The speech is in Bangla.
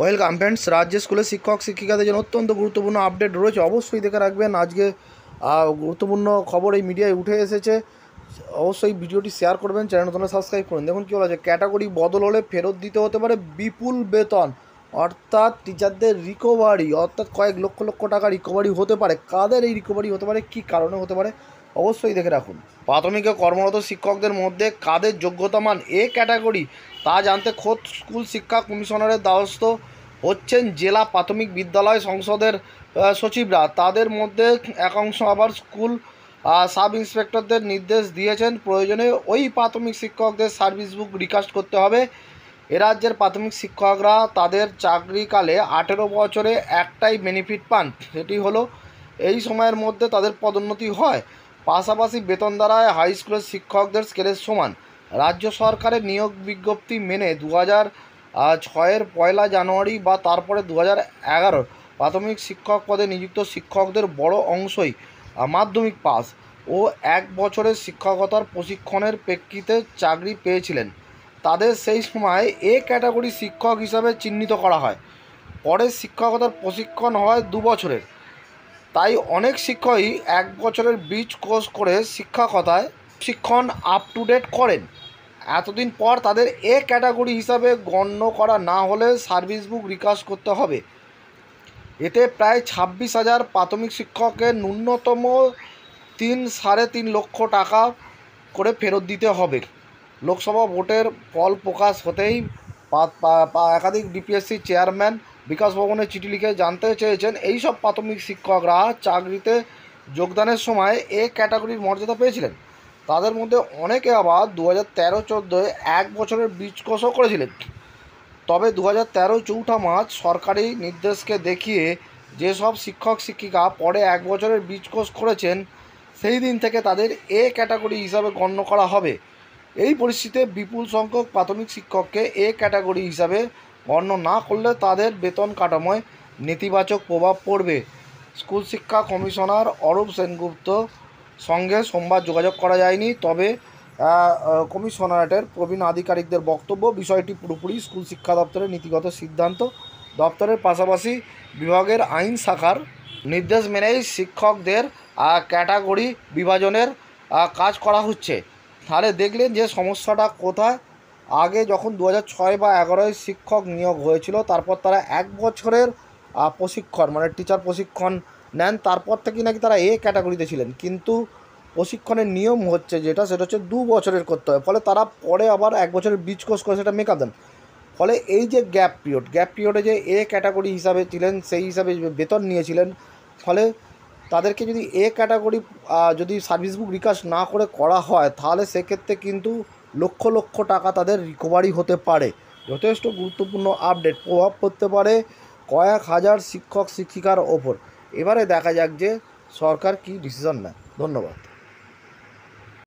ওয়েলকাম ফ্রেন্ডস রাজ্যের স্কুলে শিক্ষক শিক্ষিকাদের জন্য অত্যন্ত গুরুত্বপূর্ণ আপডেট রয়েছে অবশ্যই দেখে রাখবেন আজকে গুরুত্বপূর্ণ খবর এই মিডিয়ায় উঠে এসেছে অবশ্যই ভিডিওটি শেয়ার করবেন চ্যানেল তোমরা সাবস্ক্রাইব করুন দেখুন কী বলা ক্যাটাগরি বদল হলে ফেরত দিতে হতে পারে বিপুল বেতন অর্থাৎ টিচারদের রিকভারি অর্থাৎ কয়েক লক্ষ লক্ষ টাকা রিকভারি হতে পারে কাদের এই রিকভারি হতে পারে কি কারণে হতে পারে অবশ্যই দেখে রাখুন প্রাথমিকে কর্মরত শিক্ষকদের মধ্যে কাদের যোগ্যতামান এ ক্যাটাগরি তা জানতে খোদ স্কুল শিক্ষা কমিশনারের দ্বারস্থ হচ্ছেন জেলা প্রাথমিক বিদ্যালয় সংসদের সচিবরা তাদের মধ্যে একাংশ আবার স্কুল সাব ইন্সপেক্টরদের নির্দেশ দিয়েছেন প্রয়োজনে ওই প্রাথমিক শিক্ষকদের সার্ভিস বুক রিকাস্ট করতে হবে এ রাজ্যের প্রাথমিক শিক্ষকরা তাদের চাকরিকালে আঠেরো বছরে একটাই বেনিফিট পান সেটি হলো এই সময়ের মধ্যে তাদের পদোন্নতি হয় পাশাপাশি বেতন দ্বারায় হাই স্কুলের শিক্ষকদের স্কেলের সমান রাজ্য সরকারের নিয়োগ বিজ্ঞপ্তি মেনে দু হাজার ছয়ের পয়লা জানুয়ারি বা তারপরে দু হাজার প্রাথমিক শিক্ষক পদে নিযুক্ত শিক্ষকদের বড় অংশই মাধ্যমিক পাস ও এক বছরের শিক্ষকতার প্রশিক্ষণের প্রেক্ষিতে চাকরি পেয়েছিলেন তাদের সেই সময় এ ক্যাটাগরি শিক্ষক হিসাবে চিহ্নিত করা হয় পরে শিক্ষকতার প্রশিক্ষণ হয় দু বছরের তাই অনেক শিক্ষকই এক বছরের বীজ কোর্স করে শিক্ষকতায় শিক্ষণ আপ টু ডেট করেন এতদিন পর তাদের এ ক্যাটাগরি হিসাবে গণ্য করা না হলে সার্ভিস বুক বিকাশ করতে হবে এতে প্রায় ছাব্বিশ হাজার প্রাথমিক শিক্ষকের ন্যূনতম তিন সাড়ে তিন লক্ষ টাকা করে ফেরত দিতে হবে লোকসভা ভোটের ফল প্রকাশ হতেই একাধিক ডিপিএসসি চেয়ারম্যান বিকাশ ভবনে চিঠি লিখে জানতে চেয়েছেন এই সব প্রাথমিক শিক্ষকরা চাকরিতে যোগদানের সময় এ ক্যাটাগরির মর্যাদা পেয়েছিলেন তাদের মধ্যে অনেকে আবার দু হাজার তেরো চোদ্দো এক বছরের বীজ কোষও করেছিলেন তবে দু হাজার তেরো চৌঠা মার্চ সরকারি নির্দেশকে দেখিয়ে যেসব শিক্ষক শিক্ষিকা পরে এক বছরের বীজ কোষ করেছেন সেই দিন থেকে তাদের এ ক্যাটাগরি হিসাবে গণ্য করা হবে এই পরিস্থিতিতে বিপুল সংখ্যক প্রাথমিক শিক্ষককে এ ক্যাটাগরি হিসাবে গণ্য না করলে তাদের বেতন কাঠামোয় নেতিবাচক প্রভাব পড়বে স্কুল শিক্ষা কমিশনার অরূপ সেনগুপ্ত সঙ্গে সোমবার যোগাযোগ করা যায়নি তবে কমিশনারেটের প্রবীণ আধিকারিকদের বক্তব্য বিষয়টি পুরোপুরি স্কুল শিক্ষা দপ্তরের নীতিগত সিদ্ধান্ত দপ্তরের পাশাপাশি বিভাগের আইন শাখার নির্দেশ মেনেই শিক্ষকদের ক্যাটাগরি বিভাজনের কাজ করা হচ্ছে তাহলে দেখলেন যে সমস্যাটা কোথায় আগে যখন দু ছয় বা এগারোয় শিক্ষক নিয়োগ হয়েছিল তারপর তারা এক বছরের প্রশিক্ষণ মানে টিচার প্রশিক্ষণ নেন তারপর থেকে নাকি তারা এ ক্যাটাগরিতে ছিলেন কিন্তু প্রশিক্ষণের নিয়ম হচ্ছে যেটা সেটা হচ্ছে দু বছরের করতে হয় ফলে তারা পরে আবার এক বছরের বীজ কোর্স করে সেটা মেকআপ দেন ফলে এই যে গ্যাপ পিরিয়ড গ্যাপ পিরিয়ডে যে এ ক্যাটাগরি হিসাবে ছিলেন সেই হিসাবে বেতন নিয়েছিলেন ফলে তাদেরকে যদি এ ক্যাটাগরি যদি সার্ভিস বুক বিকাশ না করে করা হয় তাহলে সেক্ষেত্রে কিন্তু লক্ষ লক্ষ টাকা তাদের রিকভারি হতে পারে যথেষ্ট গুরুত্বপূর্ণ আপডেট প্রভাব পড়তে পারে কয়েক হাজার শিক্ষক শিক্ষিকার ওপর এবারে দেখা যাক যে সরকার কি ডিসিশন নেয় ধন্যবাদ